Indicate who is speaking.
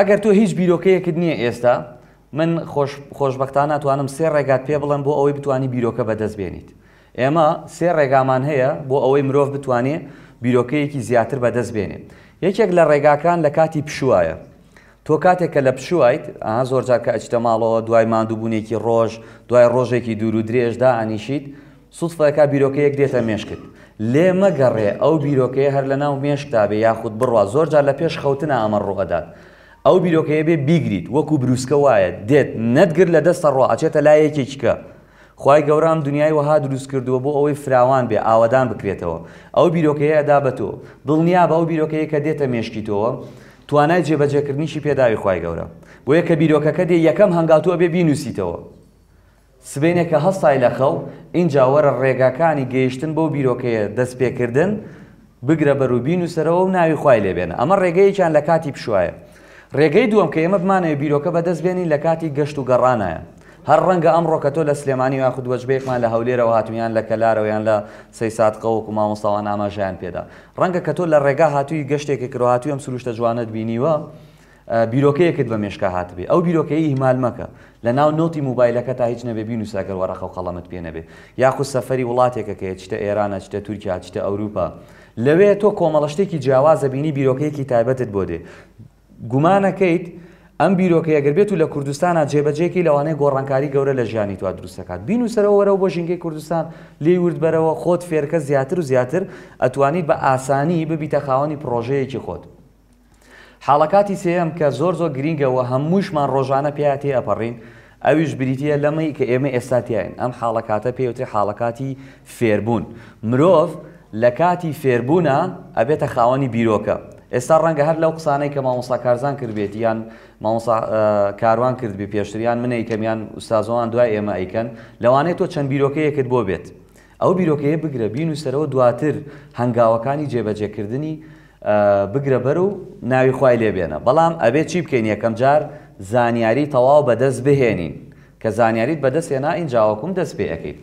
Speaker 1: ئەگەر تۆ هیچ بیرۆکەیەکت نییە ئێستا من خۆشببختان ناتوانم سێ ڕێگات پێ بڵم بۆ ئەوەی بتانی بیرۆکە بەدەستبێنیت ئێمە سێ ڕێگامان هەیە بۆ ئەوەی مرۆڤ بتوانێت بیرۆکەیەکی زیاتر بەدەستبێنێت یەکێک لە ڕێگاکان لە کاتی پشوایە تۆ کاتێک کە لە پشوایت ئا زۆر جارکە ئەچتە ماڵەوە دوای مادووبوونێکی ڕۆژ دوای ڕۆژێکی دوور و درێژدا ئانیشیت سوودفەکە بیرۆکەیەک دێتە مێشکت لێ مەگەڕێ ئەو بیرۆکەیە هەر لە ناو مێشکدا بێ یاخود بڕوا زۆر جار لە پێش خەوتنە ئامە ڕوغەدات ئەو بیرۆکەیە بێ بیگریت وەکو بروسکە وایە دێت نەتگر لە دەستە ڕواچێتە لایەکێکیکە. خی گەورام دنیای وەها دروست کردووە بۆ ئەوەی فراوان بێ ئاوادان بکرێتەوە ئەو بیرۆکەیە ئەدا بە تۆ دڵنیا بە ئەو بیرۆکەیە کە دێتە مێشکی تۆوە توانای جێبەجێکردنیشی پێداوی خی گەورە بۆیە کە بیرۆکەکە دێ یەکەم هەنگاتووە بێ بینوسیتەوە سبێنێکە هەستای لەخەو اینجا وەرە ڕێگاکانی گەیشتن بۆ بیرۆکەیە دەست پێکردن بگرە بەروبین و سەرەوە و ناوی خی لێبێن ئەمە ڕێگەیەکیان لە کاتی پشوایە ڕێگەی دووەم کە ئێمە بمانەوە بیرۆکە بەدەستبێنی لە کاتی گەشت و گەڕانایە هەر ڕەنگە ئەمڕۆ کە تۆ لە سلێمانی و خود وەجبێکمان لە هەولێرەوە هاتویان لە کەلارەوەیان لە سەیسات قەوەک و مامۆساوان ئاماژیان پێدا ڕەنگە کە تۆ لە ڕێگا هاتووی گەشتێکی کڕهاتوی ئەم سروشتە جوانت بینیوە بیرۆکەیەکت بە مێشکە هاتبێ ئەو بیرۆکەی هیمال مەکە لە ناو نۆتی موبایلەکە تا هیچ نەبێ بینوساگەر وەرەخە و قەڵەمت پێ نەبێ یاخود سەفری وڵاتێکە کە چتە ئێرانە چتە تورکیا چتە ئەوروپا لەوێ تۆ کۆمەڵشتێکی جیاوازە بینی بیرۆکەیەکی تایبەتت بۆ دێ گومانەکەیت ئەم بیرۆکە ئەگەر بێت و لە کوردستانە جێبەجێکی لەوانەیە گۆڕانکاری گەورە لە ژیانی تو دروستەکات بین و سەرەوە وەرە بۆ ژنگی کوردستان لێ وردبەرەوە خۆت فێرکە زیاتر و زیاتر ئەتوانیت بە ئاسانی ببیتە خاوەنی پرۆژەیەکی خۆت. حاڵەکاتی سێم کە زۆر زۆر گرینگەوە هەمووشمان ڕۆژانە پیاتی ئەپەڕین ئەویش بریتە لەمەی کە ئێمە ئێستاتیایین ئەم حاڵەکاتە پێوتێ حاڵەکاتی فێربوون. مرۆڤ لە کاتی فێربوونە ئەبێتە خاوەنی بیرۆکە. ئێستا ڕەنگە هەر لەو قسانەی کە مامۆسا کارزان کردبێت یان کاروان کرد بێ پێشتریان منەیکەمیان ئوستازۆوان دوای ئێمە ئەیکەن لەوانێت تۆ چەند بیرۆکەیەکت بۆ بێت ئەو بیرۆکەیە بگرە بین وسەرەوە دواتر هەنگاوەکانی جێبەجێکردنی بگرە بەر و ناوی خوای لێبێنە بەڵام ئەبێت چی بکەین یەکەم جار زانیاری تەواو بەدەست بهێنین کە زانیاریت بەدەستێنا ئینجاوەکم دەست پێ ئەەکەیت